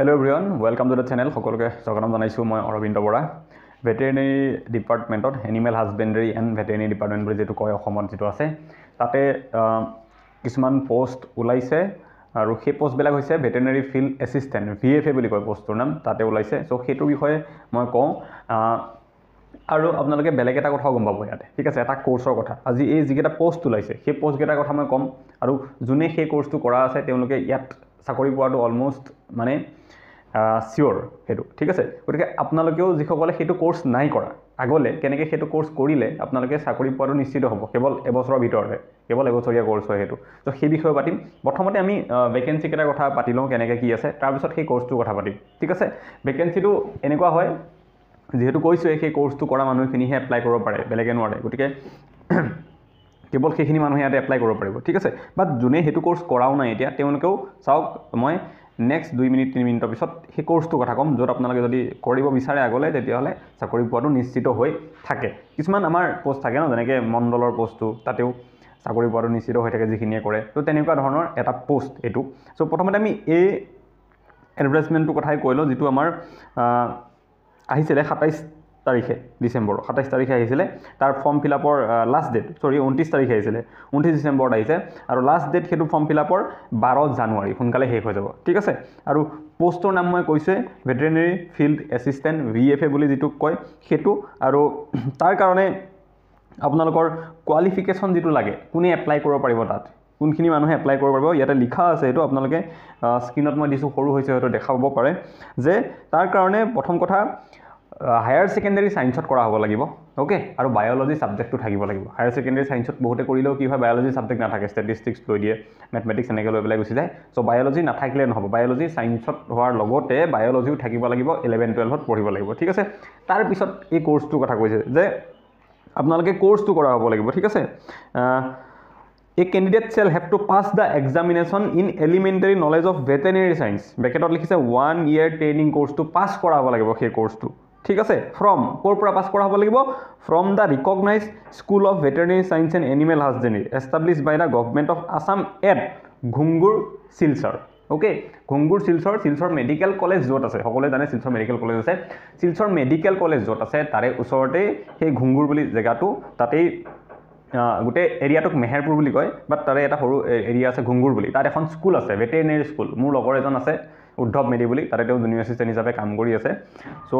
hello' everyone welcome to the channel সকলোকে স্বাগতম জনাইছোঁ মই অৰবিন্দ বৰা ভেটেনেৰি ডিপাৰ্টমেণ্টত animal husbandry and veterinary department বুলি যিটো কয় অসমত যিটো আছে তাতে কিছুমান পষ্ট ওলাইছে আৰু সেই পষ্টবিলাক হৈছে veterinary field assistant V F A বুলি কয় পষ্টটোৰ নাম তাতে ওলাইছে চ' সেইটোৰ বিষয়ে মই কওঁ আৰু আপোনালোকে বেলেগ এটা কথাও গম পাব ইয়াতে ঠিক আছে এটা কৰ্চৰ কথা আজি এই যিকেইটা পষ্ট ওলাইছে সেই পষ্টকেইটাৰ কথা মই ক'ম আৰু যোনে সেই কৰ্চটো কৰা আছে তেওঁলোকে ইয়াত চাকৰি পোৱাটো অলম'ষ্ট মানে চিয়'ৰ সেইটো ঠিক আছে গতিকে আপোনালোকেও যিসকলে সেইটো কৰ্চ নাই কৰা আগলৈ কেনেকৈ সেইটো কৰ্চ কৰিলে আপোনালোকে চাকৰি পোৱাটো নিশ্চিত হ'ব কেৱল এবছৰৰ ভিতৰতে কেৱল এবছৰীয়া কৰ্চ হয় সেইটো ত' সেই বিষয়ে পাতিম প্ৰথমতে আমি ভেকেঞ্চিকেইটাৰ কথা পাতি লওঁ কেনেকৈ কি আছে তাৰপিছত সেই কৰ্চটোৰ কথা পাতিম ঠিক আছে ভেকেঞ্চিটো এনেকুৱা হয় যিহেতু কৈছোঁৱে সেই কৰ্চটো কৰা মানুহখিনিহে এপ্লাই কৰিব পাৰে বেলেগে নোৱাৰে গতিকে কেৱল সেইখিনি মানুহে ইয়াতে এপ্লাই কৰিব পাৰিব ঠিক আছে বাট যোনে সেইটো কৰ্চ কৰাও নাই এতিয়া তেওঁলোকেও চাওক মই নেক্সট দুই মিনিট তিনি মিনিটৰ পিছত সেই ক'ৰ্চটোৰ কথা ক'ম য'ত আপোনালোকে যদি কৰিব বিচাৰে আগলৈ তেতিয়াহ'লে চাকৰি পোৱাটো নিশ্চিত হৈ থাকে কিছুমান আমাৰ প'ষ্ট থাকে ন যেনেকৈ মণ্ডলৰ প'ষ্টটো তাতেও চাকৰি পোৱাটো নিশ্চিত হৈ থাকে যিখিনিয়ে কৰে ত' তেনেকুৱা ধৰণৰ এটা প'ষ্ট এইটো চ' প্ৰথমতে আমি এই এডভাৰটাইজমেণ্টটোৰ কথাই কৈ লওঁ যিটো আমাৰ আহিছিলে সাতাইছ তাৰিখে ডিচেম্বৰ সাতাইছ তাৰিখে আহিছিলে তাৰ ফৰ্ম ফিল আপৰ লাষ্ট ডেট চৰি ঊনত্ৰিছ তাৰিখে আহিছিলে ঊনত্ৰিছ ডিচেম্বৰত আহিছে আৰু লাষ্ট ডেট সেইটো ফৰ্ম ফিল আপৰ বাৰ জানুৱাৰী সোনকালে শেষ হৈ যাব ঠিক আছে আৰু পষ্টৰ নাম মই কৈছোঁ veterinary field assistant V F A বুলি যিটোক কয় সেইটো আৰু তাৰ কাৰণে আপোনালোকৰ কোৱালিফিকেশ্যন যিটো লাগে কোনে এপ্লাই কৰিব পাৰিব তাত কোনখিনি মানুহে এপ্লাই কৰিব পাৰিব ইয়াতে লিখা আছে এইটো আপোনালোকে স্ক্ৰীণত মই দিছোঁ সৰু হৈছে হয়তো দেখাব পাৰে যে তাৰ কাৰণে প্ৰথম কথা হায়াৰ ছেকেণ্ডেৰী ছায়েন্সত কৰা হ'ব লাগিব অ'কে আৰু বায়'লজি ছাবজেক্টটো থাকিব লাগিব হায়াৰ ছেকেণ্ডেৰী ছায়েন্সত বহুতে কৰিলেও কি হয় বায়'লজি ছাবজেক্ট নাথাকে ষ্টেটিষ্টিক্স লৈ দিয়ে মেথমেটিক্স এনেকৈ লৈ পেলাই গুচি যায় ছ' বায়'লজি নাথাকিলে নহ'ব বায়'লজি ছায়েন্সত হোৱাৰ লগতে বায়'লজিও থাকিব লাগিব ইলেভেন টুৱেলভত পঢ়িব লাগিব ঠিক আছে তাৰপিছত এই কৰ্চটোৰ কথা কৈছে যে আপোনালোকে কৰ্চটো কৰা হ'ব লাগিব ঠিক আছে এই candidate shall have to pass the examination in elementary knowledge of veterinary science বেকেটত লিখিছে ওৱান ইয়েৰ ট্ৰেইনিং কৰ্চটো পাছ কৰাব লাগিব সেই কৰ্চটো ঠিক আছে ফ্ৰম ক'ৰ পৰা পাছ কৰা হ'ব লাগিব from the recognise school of veterinary science and animal husbandry establish by the government of Assam at Ghungoor Silchar okay Ghungoor Silchar Silchar medical college য'ত আছে সকলোৱে জানে শিলচৰ মেডিকেল কলেজ আছে শিলচৰ মেডিকেল কলেজ য'ত আছে তাৰে ওচৰতেই সেই ঘুংগুৰ বুলি জেগাটো তাতেই গোটেই এৰিয়াটোক মেহেৰপুৰ বুলি কয় বাট তাৰে এটা সৰু এৰিয়া আছে ঘুংগুৰ বুলি তাত এখন স্কুল আছে ভেটেনেৰি স্কুল মোৰ লগৰ এজন আছে উদ্ধৱ মেধি বুলি তাতে তেওঁ জুনিয়ৰ এছিষ্টেণ্ট হিচাপে কাম কৰি আছে চ'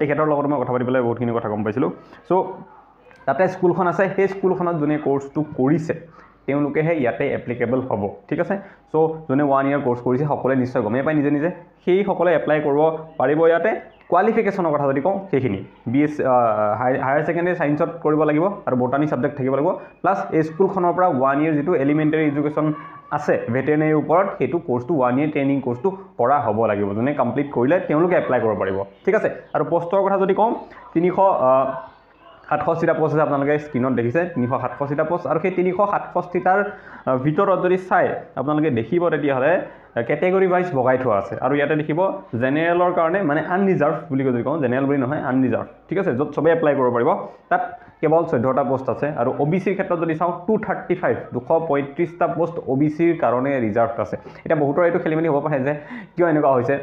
তেখেতৰ লগত মই কথা পাতি পেলাই বহুতখিনি কথা গম পাইছিলোঁ চ' তাতে স্কুলখন আছে সেই স্কুলখনত যোনে কৰ্চটো কৰিছে তেওঁলোকেহে ইয়াতে এপ্লিকেবল হ'ব ঠিক আছে চ' যোনে ওৱান ইয়েৰ কৰ্চ কৰিছে সকলোৱে নিশ্চয় গমেই পায় নিজে নিজে সেইসকলে এপ্লাই কৰিব পাৰিব ইয়াতে কোৱালিফিকেশ্যনৰ কথা যদি কওঁ সেইখিনি B S high higher secondary চায়েন্সত কৰিব লাগিব আৰু বৰ্তানী ছাবজেক্ট থাকিব লাগিব প্লাছ এই স্কুলখনৰ পৰা ওৱান ইয়েৰ যিটো এলিমেণ্টেৰী এডুকেশ্যন আছে ভেটেনেৰীৰ ওপৰত সেইটো কোৰ্চটো ওৱান ইয়েৰ ট্ৰেইনিং কোৰ্চটো কৰা হ'ব লাগিব যোনে কমপ্লিট কৰিলে তেওঁলোকে এপ্লাই কৰিব পাৰিব ঠিক আছে আৰু পষ্টৰ কথা যদি কওঁ তিনিশ সাতষষ্ঠিটা প'ষ্ট আছে আপোনালোকে স্ক্ৰীণত দেখিছে তিনিশ সাতষষ্ঠিটা প'ষ্ট আৰু সেই তিনিশ সাতষষ্ঠিটাৰ ভিতৰত যদি চাই আপোনালোকে দেখিব তেতিয়াহ'লে কেটেগৰী ৱাইজ ভগাই থোৱা আছে আৰু ইয়াতে দেখিব জেনেৰেলৰ কাৰণে মানে আনৰিজাৰ্ভ বুলি যদি কওঁ জেনেৰেল বুলি নহয় আনৰিজাৰ্ভ ঠিক আছে য'ত চবেই এপ্লাই কৰিব পাৰিব তাত কেৱল চৈধ্যটা প'ষ্ট আছে আৰু অ' বি চিৰ ক্ষেত্ৰত যদি চাওঁ টু থাৰ্টি ফাইভ দুশ পঁয়ত্ৰিছটা পোষ্ট অ' বি চিৰ কাৰণে ৰিজাৰ্ভ আছে এতিয়া বহুতৰ এইটো খেলি মেলি হ'ব পাৰে যে কিয় এনেকুৱা হৈছে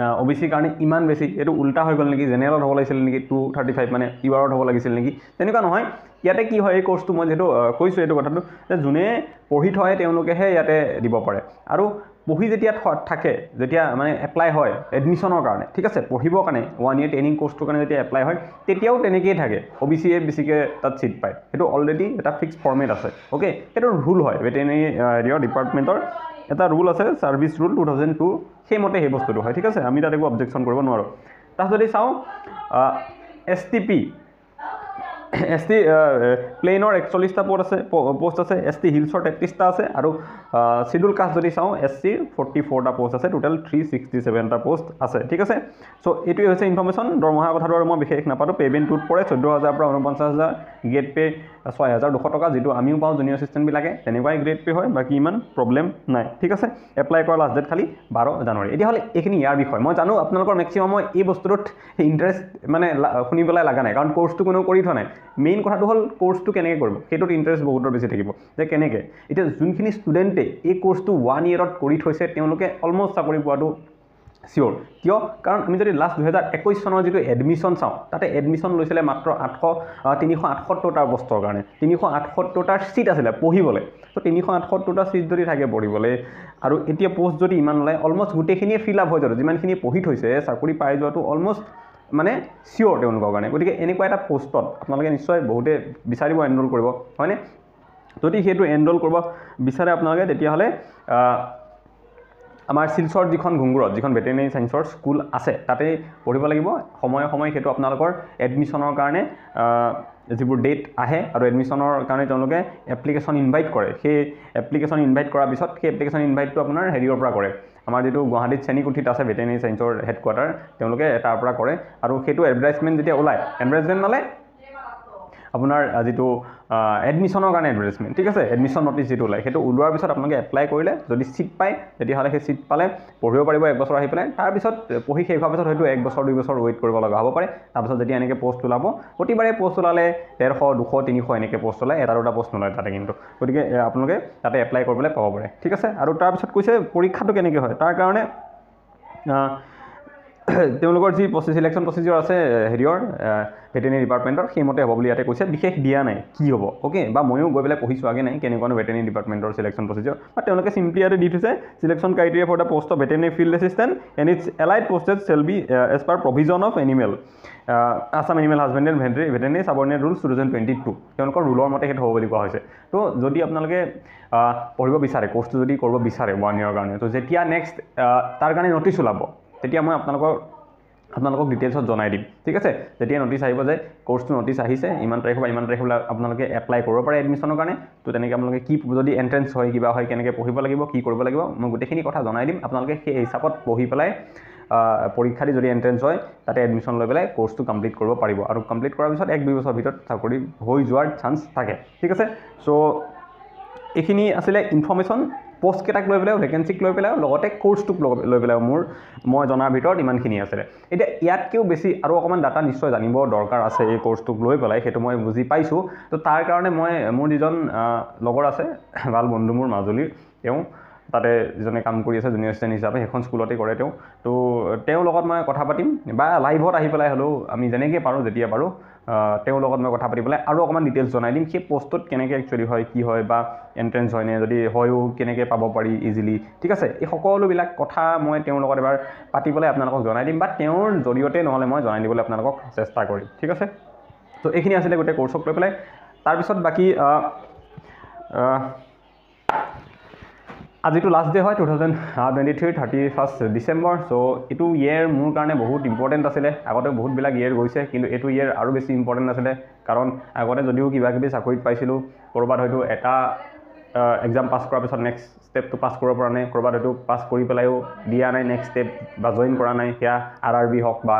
অ' বি চিৰ কাৰণে ইমান বেছি এইটো উল্টা হৈ গ'ল নেকি জেনেৰেলত হ'ব লাগিছিল নেকি টু থাৰ্টি ফাইভ মানে ইউৱাৰত হ'ব লাগিছিল নেকি তেনেকুৱা নহয় ইয়াতে কি হয় এই কোৰ্চটো মই যিহেতু কৈছোঁ এইটো কথাটো যে যোনে পঢ়ি থয় তেওঁলোকেহে ইয়াতে দিব পাৰে আৰু পঢ়ি যেতিয়া থাকে যেতিয়া মানে এপ্লাই হয় এডমিশ্যনৰ কাৰণে ঠিক আছে পঢ়িবৰ কাৰণে ওৱান ইয়েৰ ট্ৰেইনিং কোৰ্চটোৰ কাৰণে যেতিয়া এপ্লাই হয় তেতিয়াও তেনেকেই থাকে অ বি চিয়ে বেছিকৈ তাত ছিট পায় সেইটো অলৰেডি এটা ফিক্স ফৰ্মেট আছে অ'কে সেইটো ৰুল হয় ভেটেনেৰি ডিপাৰ্টমেণ্টৰ এটা ৰুল আছে service rule two thousand two সেইমতে সেই বস্তুটো হয় ঠিক আছে আমি তাত একো অবজেকশ্যন কৰিব নোৱাৰোঁ তাত যদি চাওঁ S T P S T প্লেইনৰ একচল্লিছটা পদ আছে পষ্ট আছে এছ টি হিলছৰ তেত্ৰিছটা আছে আৰু চিডুল কাষ্ট যদি চাওঁ এছ চিৰ ফৰ্টি ফ'ৰটা পষ্ট আছে টোটেল থ্ৰী ছিক্সটি ছেভেনটা পষ্ট আছে ঠিক আছে চ' এইটোৱে হৈছে ইনফৰ্মেশ্যন দৰমহাৰ কথাটো আৰু মই বিশেষ নাপাতোঁ পে'মেণ্টটোত পৰে চৈধ্য হাজাৰৰ পৰা ঊনপঞ্চাছ হাজাৰ গ্ৰেড পে' ছয় হাজাৰ দুশ টকা যিটো আমিও পাওঁ জুনিয়ৰ এছিষ্টেণ্টবিলাকে তেনেকুৱাই গ্ৰেড পে' হয় বাকী ইমান প্ৰব্লেম নাই ঠিক আছে এপ্লাই কৰা লাষ্ট ডেট খালি বাৰ জানুৱাৰী এতিয়াহ'লে এইখিনি ইয়াৰ বিষয় মই জানো আপোনালোকৰ মেক্সিমামৰ এই বস্তুটোত ইণ্টাৰেষ্ট মানে শুনি পেলাই লগা নাই কাৰণ কৰ্চটো কোনেও কৰি থোৱা নাই মেইন কথাটো হ'ল কৰ্চটো কেনেকৈ কৰিব সেইটোত ইণ্টাৰেষ্ট বহুতৰ বেছি থাকিব যে কেনেকৈ এতিয়া যোনখিনি ষ্টুডেণ্টে এই কৰ্চটো ওৱান ইয়েৰত কৰি থৈছে তেওঁলোকে অলমষ্ট চাকৰি পোৱাটো চিয়'ৰ কিয় কাৰণ আমি যদি লাষ্ট দুহেজাৰ একৈছ চনৰ যিটো এডমিশ্যন চাওঁ তাতে এডমিশ্যন লৈছিলে মাত্ৰ আঠশ তিনিশ আঠসত্তৰটা বস্তুৰ কাৰণে তিনিশ আঠসত্তৰটাৰ চিট আছিলে পঢ়িবলৈ ত' তিনিশ আঠসত্তৰটা চিট যদি থাকে পঢ়িবলৈ আৰু এতিয়া পষ্ট যদি ইমান ওলায় অলমষ্ট গোটেইখিনিয়ে ফিল আপ হৈ যাব যিমানখিনি পঢ়ি থৈছে চাকৰি পাই যোৱাটো অলমষ্ট মানে চিয়'ৰ তেওঁলোকৰ কাৰণে গতিকে এনেকুৱা এটা পষ্টত আপোনালোকে নিশ্চয় বহুতে বিচাৰিব এনৰোল কৰিব হয়নে যদি সেইটো এনৰোল কৰিব বিচাৰে আপোনালোকে তেতিয়াহ'লে আমাৰ শিলচৰ যিখন ঘুংগুৰত যিখন ভেটেনেৰি চায়েন্সৰ স্কুল আছে তাতেই পঢ়িব লাগিব সময়ে সময়ে সেইটো আপোনালোকৰ এডমিশ্যনৰ কাৰণে যিবোৰ ডেট আহে আৰু এডমিশ্যনৰ কাৰণে তেওঁলোকে এপ্লিকেশ্যন ইনভাইট কৰে সেই এপ্লিকেশ্যন ইনভাইট কৰাৰ পিছত সেই এপ্লিকেশ্যন ইনভাইটটো আপোনাৰ হেৰিৰ পৰা কৰে আমাৰ যিটো গুৱাহাটীত চেনীকুঠিত আছে ভেটেনেৰি চায়েন্সৰ হেডকোৱাৰ্টাৰ তেওঁলোকে তাৰ পৰা কৰে আৰু সেইটো এডভাৰটাইজমেণ্ট যেতিয়া ওলায় এডভাৰটাইজমেণ্ট মানে আপোনাৰ যিটো এডমিশ্যনৰ কাৰণে এডভাৰটাইজমেণ্ট ঠিক আছে এডমিশ্যন ন'টিছ যিটো ওলায় সেইটো ওলোৱাৰ পিছত আপোনালোকে এপ্লাই কৰিলে যদি চিট পায় তেতিয়াহ'লে সেই চিট পালে পঢ়িব পাৰিব এক বছৰ আহি পেলাই তাৰপিছত পঢ়ি শেষ হোৱাৰ পিছত হয়তো এক বছৰ দুই বছৰ ৱেইট কৰিব লগা হ'ব পাৰে তাৰপিছত যেতিয়া এনেকৈ পষ্ট ওলাব প্ৰতিবাৰে পষ্ট ওলালে ডেৰশ দুশ তিনিশ এনেকৈ পষ্ট ওলায় এটা দুটা পষ্ট নোলায় তাতে কিন্তু গতিকে আপোনালোকে তাতে এপ্লাই কৰিবলৈ পাব পাৰে ঠিক আছে আৰু তাৰপিছত কৈছে পৰীক্ষাটো কেনেকৈ হয় তাৰ কাৰণে তেওঁলোকৰ যি প্ৰচেছ ইলেকশ্যন প্ৰচিজিয়ৰ আছে হেৰিয়ৰ ভেটেনেৰি ডিপাৰ্টমেণ্টৰ সেইমতে হ'ব বুলি ইয়াতে কৈছে বিশেষ দিয়া নাই কি হ'ব অ'কে বা ময়ো গৈ পেলাই পঢ়িছোঁ আগে নাই কেনেকুৱানো ভেটেনেৰি ডিপাৰ্টমেণ্টৰ চিলেকশ্যন প্ৰচিজিয়ৰ বা তেওঁলোকে চিম্পলি ইয়াতে দি থৈছে selection criteria for the post of veterinary field assistant and its allied process shall be as per provision of animal Assam animal husband and veterinary veterinary subordinate rule two thousand twenty two তেওঁলোকৰ ৰুলৰ মতে সেইটো হ'ব বুলি কোৱা হৈছে ত' যদি আপোনালোকে পঢ়িব বিচাৰে ক'ৰ্চটো যদি কৰিব বিচাৰে ওৱান ইয়েৰৰ কাৰণে ত' যেতিয়া নেক্সট তাৰ কাৰণে নটিছ ওলাব তেতিয়া মই আপোনালোকক আপোনালোকক ডিটেইলছত জনাই দিম ঠিক আছে যেতিয়া নটিছ আহিব যে কোৰ্চটো নটিছ আহিছে ইমান তাৰিখৰ বা ইমান তাৰিখ বোলে আপোনালোকে এপ্লাই কৰিব পাৰে এডমিশ্যনৰ কাৰণে তো তেনেকৈ আপোনালোকে কি যদি এণ্ট্ৰেঞ্চ হয় কিবা হয় কেনেকৈ পঢ়িব লাগিব কি কৰিব লাগিব মই গোটেইখিনি কথা জনাই দিম আপোনালোকে সেই হিচাপত পঢ়ি পেলাই পৰীক্ষা দি যদি এণ্ট্ৰেঞ্চ হয় তাতে এডমিশ্যন লৈ পেলাই কোৰ্চটো কমপ্লিট কৰিব পাৰিব আৰু কমপ্লিট কৰাৰ পিছত এক দুবছৰৰ ভিতৰত চাকৰি হৈ যোৱাৰ চান্স থাকে ঠিক আছে চ' এইখিনি আছিলে ইনফৰ্মেশ্যন পষ্টকেইটাক লৈ পেলাই ভেকেঞ্চিক লৈ পেলাইও লগতে কোৰ্চটোক লৈ পেলাইও মোৰ মই জনাৰ ভিতৰত ইমানখিনি আছিলে এতিয়া ইয়াতকৈও বেছি আৰু অকণমান ডাটা নিশ্চয় জানিব দৰকাৰ আছে এই কোৰ্চটোক লৈ পেলাই সেইটো মই বুজি পাইছোঁ তো তাৰ কাৰণে মই মোৰ যিজন লগৰ আছে ভাল বন্ধু মোৰ মাজুলীৰ তেওঁ তাতে যিজনে কাম কৰি আছে জুনিয়ৰ ষ্টেণ্ড হিচাপে সেইখন স্কুলতে কৰে তেওঁ তো তেওঁৰ লগত মই কথা পাতিম বা লাইভত আহি পেলাই হ'লেও আমি যেনেকৈ পাৰোঁ যেতিয়া পাৰোঁ তেওঁৰ লগত মই কথা পাতি পেলাই আৰু অকণমান ডিটেইলছ জনাই দিম সেই পষ্টটোত কেনেকৈ একচুৱেলি হয় কি হয় বা এণ্ট্ৰেঞ্চ হয়নে যদি হয়ো কেনেকৈ পাব পাৰি ইজিলি ঠিক আছে এই সকলোবিলাক কথা মই তেওঁৰ লগত এবাৰ পাতি পেলাই আপোনালোকক জনাই দিম বা তেওঁৰ জৰিয়তে নহ'লে মই জনাই দিবলৈ আপোনালোকক চেষ্টা কৰিম ঠিক আছে তো এইখিনি আছিলে গোটেই ক'ৰ্চক লৈ পেলাই তাৰপিছত বাকী আজিটো লাষ্ট ডে' হয় two thousand twenty three thirty first December so' এইটো ইয়েৰ মোৰ কাৰণে বহুত ইম্পৰ্টেণ্ট আছিলে আগতে বহুতবিলাক ইয়েৰ গৈছে কিন্তু এইটো ইয়েৰ আৰু বেছি ইম্পৰ্টেণ্ট আছিলে কাৰণ আগতে যদিও কিবাকিবি চাকৰিত পাইছিলোঁ ক'ৰবাত হয়তো এটা এক্সাম পাছ কৰাৰ পিছত নেক্সট ষ্টেপটো পাছ কৰিব পৰা নাই ক'ৰবাত হয়তো পাছ কৰি পেলাইও দিয়া নাই নেক্সট ষ্টেপ বা জইন কৰা নাই সেয়া আৰ আৰ বি হওক বা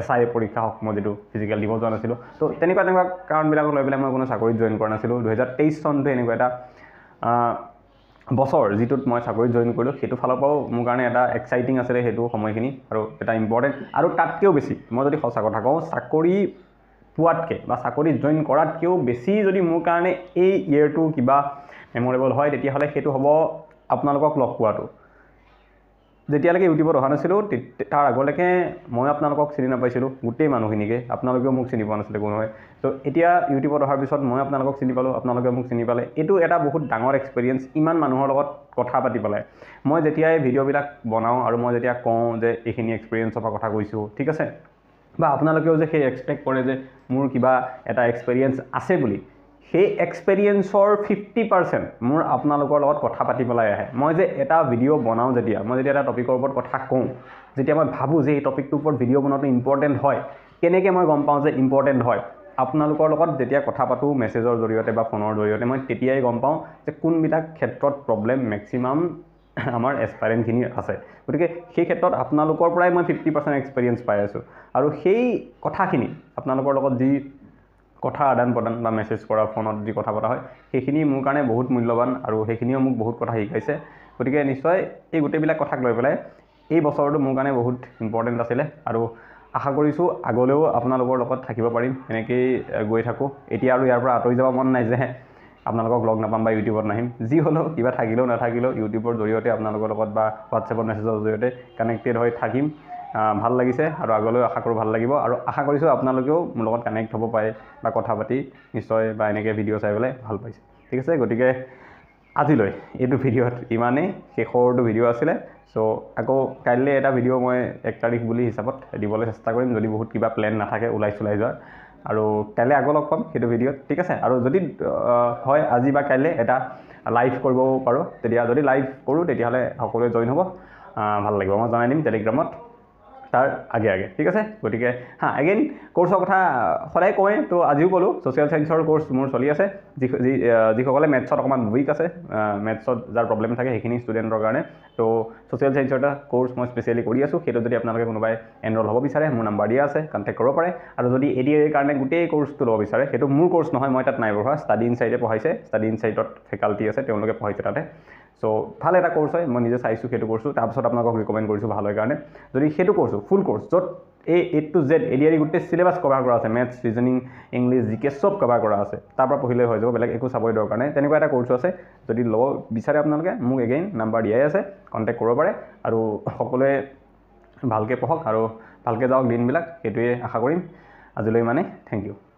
এছ আই পৰীক্ষা হওক মই যিটো ফিজিকেল দিব যোৱা নাছিলোঁ ত' তেনেকুৱা তেনেকুৱা কাৰণবিলাকক লৈ পেলাই মই কোনো চাকৰিত জইন কৰা নাছিলোঁ দুহেজাৰ তেইছ চনটো এনেকুৱা এটা বছৰ যিটোত মই চাকৰিত জইন কৰিলোঁ সেইটো ফালৰ পৰাও মোৰ কাৰণে এটা এক্সাইটিং আছিলে সেইটো সময়খিনি আৰু এটা ইম্পৰ্টেণ্ট আৰু তাতকৈও বেছি মই যদি সঁচা কথা কওঁ চাকৰি পোৱাতকৈ বা চাকৰি জইন কৰাতকৈও বেছি যদি মোৰ কাৰণে এই ইয়েৰটো কিবা মেম'ৰেবল হয় তেতিয়াহ'লে সেইটো হ'ব আপোনালোকক লগ পোৱাটো যেতিয়ালৈকে ইউটিউবত অহা নাছিলোঁ তাৰ আগলৈকে মই আপোনালোকক চিনি নাপাইছিলোঁ গোটেই মানুহখিনিকে আপোনালোকেও মোক চিনি পোৱা নাছিলে কোনো হয় ত' এতিয়া ইউটিউবত অহাৰ পিছত মই আপোনালোকক চিনি পালোঁ আপোনালোকে মোক চিনি পালে এইটো এটা বহুত ডাঙৰ এক্সপেৰিয়েঞ্চ ইমান মানুহৰ লগত কথা পাতি পেলাই মই যেতিয়াই ভিডিঅ'বিলাক বনাওঁ আৰু মই যেতিয়া কওঁ যে এইখিনি এক্সপেৰিয়েঞ্চৰ পৰা কথা কৈছোঁ ঠিক আছে বা আপোনালোকেও যে সেই এক্সপেক্ট কৰে যে মোৰ কিবা এটা এক্সপেৰিয়েঞ্চ আছে বুলি সেই এক্সপেৰিয়েঞ্চৰ ফিফটি পাৰ্চেণ্ট মোৰ আপোনালোকৰ লগত কথা পাতি পেলাই আহে মই যে এটা ভিডিঅ' বনাওঁ যেতিয়া মই যেতিয়া এটা টপিকৰ ওপৰত কথা কওঁ যেতিয়া মই ভাবোঁ যে এই টপিকটোৰ ওপৰত ভিডিঅ' বনোৱাটো ইম্পৰ্টেণ্ট হয় কেনেকৈ মই গম পাওঁ যে ইম্পৰ্টেণ্ট হয় আপোনালোকৰ লগত যেতিয়া কথা পাতোঁ মেছেজৰ জৰিয়তে বা ফোনৰ জৰিয়তে মই তেতিয়াই গম পাওঁ যে কোনবিলাক ক্ষেত্ৰত প্ৰব্লেম মেক্সিমাম আমাৰ এক্সপাইৰেণ্টখিনি আছে গতিকে সেই ক্ষেত্ৰত আপোনালোকৰ পৰাই মই ফিফটি পাৰ্চেণ্ট এক্সপেৰিয়েঞ্চ পাই আছোঁ আৰু সেই কথাখিনি আপোনালোকৰ লগত যি কথা আদান প্ৰদান বা মেছেজ কৰা ফোনত যি কথা পতা হয় সেইখিনি মোৰ কাৰণে বহুত মূল্যৱান আৰু সেইখিনিও মোক বহুত কথা শিকাইছে গতিকে নিশ্চয় এই গোটেইবিলাক কথাক লৈ পেলাই এই বছৰটো মোৰ কাৰণে বহুত ইম্পৰ্টেণ্ট আছিলে আৰু আশা কৰিছোঁ আগলৈও আপোনালোকৰ লগত থাকিব পাৰিম এনেকেই গৈ থাকোঁ এতিয়া আৰু ইয়াৰ পৰা আঁতৰি যাব মন নাই যে আপোনালোকক লগ নাপাম বা ইউটিউবত নাহিম যি হ'লেও কিবা থাকিলেও নাথাকিলেও ইউটিউবৰ জৰিয়তে আপোনালোকৰ লগত বা হোৱাটছএপৰ মেছেজৰ জৰিয়তে কানেক্টেড হৈ থাকিম ভাল লাগিছে আৰু আগলৈও আশা কৰোঁ ভাল লাগিব আৰু আশা কৰিছোঁ আপোনালোকেও মোৰ লগত কানেক্ট হ'ব পাৰে বা কথা পাতি নিশ্চয় বা এনেকৈ ভিডিঅ' চাই পেলাই ভাল পাইছে ঠিক আছে গতিকে আজিলৈ এইটো ভিডিঅ'ত ইমানেই শেষৰটো ভিডিঅ' আছিলে চ' আকৌ কাইলৈ এটা ভিডিঅ' মই এক তাৰিখ বুলি হিচাপত দিবলৈ চেষ্টা কৰিম যদি বহুত কিবা প্লেন নাথাকে ওলাই চোলাই যোৱাৰ আৰু কাইলৈ আকৌ লগ পাম সেইটো ভিডিঅ'ত ঠিক আছে আৰু যদি হয় আজি বা কাইলৈ এটা লাইভ কৰিব পাৰোঁ তেতিয়া যদি লাইভ কৰোঁ তেতিয়াহ'লে সকলোৱে জইন হ'ব ভাল লাগিব মই জনাই দিম টেলিগ্ৰামত তাৰ আগে আগে ঠিক আছে গতিকে হাঁ এগেইন কোৰ্চৰ কথা সদায় কওঁৱেই তো আজিও ক'লোঁ ছ'চিয়েল ছায়েন্সৰ কোৰ্চ মোৰ চলি আছে যি যি যিসকলে মেথছত অকণমান উইক আছে মেথছত যাৰ প্ৰব্লেম থাকে সেইখিনি ষ্টুডেণ্টৰ কাৰণে তো ছ'চিয়েল ছায়েন্সৰ এটা কোৰ্চ মই স্পেচিয়েলি কৰি আছোঁ সেইটো যদি আপোনালোকে কোনোবাই এনৰল হ'ব বিচাৰে মোৰ নাম্বাৰ দিয়া আছে কণ্টেক্ট কৰিব পাৰে আৰু যদি এ ডি এৰ কাৰণে গোটেই কোৰ্চটো ল'ব বিচাৰে সেইটো মোৰ কোৰ্চ নহয় মই তাত নাই পঢ়োৱা ষ্টাডি ইনচাইডে পঢ়াইছে ষ্টাডি ইনচাইডত ফেকাল্টি আছে তেওঁলোকে পঢ়াইছে তাতে চ' ভাল এটা কৰ্চ হয় মই নিজে চাইছোঁ সেইটো কৰ্চো তাৰপিছত আপোনালোকক ৰিকমেণ্ড কৰিছোঁ ভালৰ কাৰণে যদি সেইটো কৰ্চো ফুল কৰ্চ য'ত এই এইট টু জেড এৰি গোটেই চিলেবাছ কভাৰ কৰা আছে maths reasoning English G K চব কভাৰ কৰা আছে তাৰপৰা পঢ়িলে হৈ যাব বেলেগ একো চাবই দৰকাৰ নাই তেনেকুৱা এটা কৰ্চো আছে যদি ল'ব বিচাৰে আপোনালোকে মোক এগেইন নাম্বাৰ দিয়াই আছে কণ্টেক্ট কৰিব পাৰে আৰু সকলোৱে ভালকৈ পঢ়ক আৰু ভালকৈ যাওক দিনবিলাক সেইটোৱে আশা কৰিম আজিলৈ ইমানেই থেংক ইউ